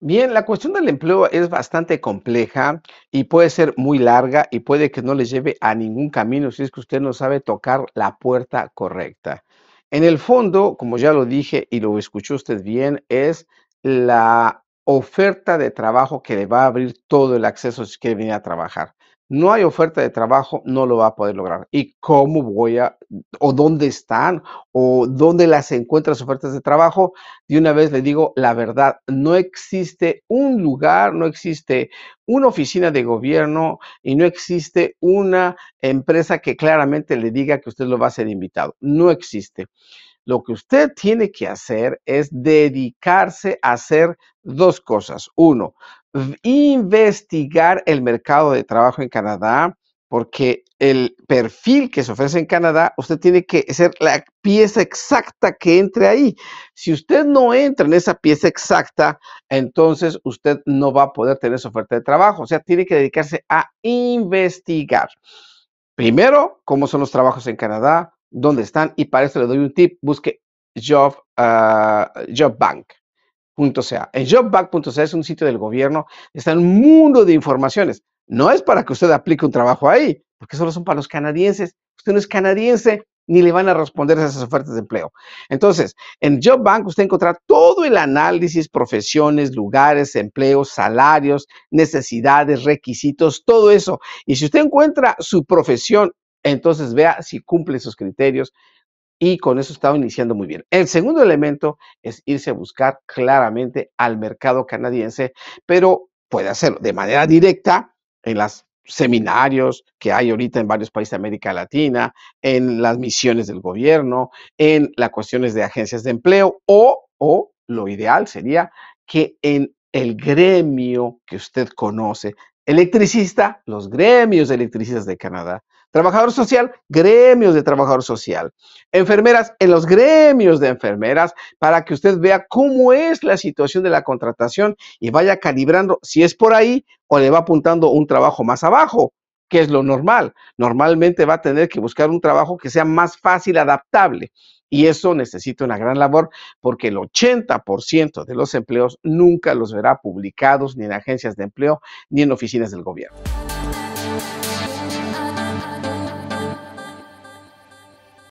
Bien, la cuestión del empleo es bastante compleja y puede ser muy larga y puede que no le lleve a ningún camino si es que usted no sabe tocar la puerta correcta. En el fondo, como ya lo dije y lo escuchó usted bien, es la oferta de trabajo que le va a abrir todo el acceso si quiere venir a trabajar no hay oferta de trabajo, no lo va a poder lograr. ¿Y cómo voy a, o dónde están, o dónde las encuentras ofertas de trabajo? De una vez le digo la verdad, no existe un lugar, no existe una oficina de gobierno y no existe una empresa que claramente le diga que usted lo va a ser invitado. No existe. Lo que usted tiene que hacer es dedicarse a hacer dos cosas. Uno, investigar el mercado de trabajo en Canadá, porque el perfil que se ofrece en Canadá, usted tiene que ser la pieza exacta que entre ahí. Si usted no entra en esa pieza exacta, entonces usted no va a poder tener su oferta de trabajo. O sea, tiene que dedicarse a investigar. Primero, cómo son los trabajos en Canadá, dónde están, y para eso le doy un tip, busque Job, ah, job Bank. En JobBank.ca es un sitio del gobierno, está en un mundo de informaciones. No es para que usted aplique un trabajo ahí, porque solo son para los canadienses. Usted no es canadiense, ni le van a responder esas ofertas de empleo. Entonces, en JobBank usted encontrará todo el análisis, profesiones, lugares, empleos, salarios, necesidades, requisitos, todo eso. Y si usted encuentra su profesión, entonces vea si cumple esos criterios, y con eso estaba iniciando muy bien. El segundo elemento es irse a buscar claramente al mercado canadiense, pero puede hacerlo de manera directa en los seminarios que hay ahorita en varios países de América Latina, en las misiones del gobierno, en las cuestiones de agencias de empleo o, o lo ideal sería que en el gremio que usted conoce, electricista, los gremios electricistas de Canadá, Trabajador social, gremios de trabajador social. Enfermeras, en los gremios de enfermeras, para que usted vea cómo es la situación de la contratación y vaya calibrando si es por ahí o le va apuntando un trabajo más abajo, que es lo normal. Normalmente va a tener que buscar un trabajo que sea más fácil, adaptable. Y eso necesita una gran labor porque el 80% de los empleos nunca los verá publicados ni en agencias de empleo ni en oficinas del gobierno.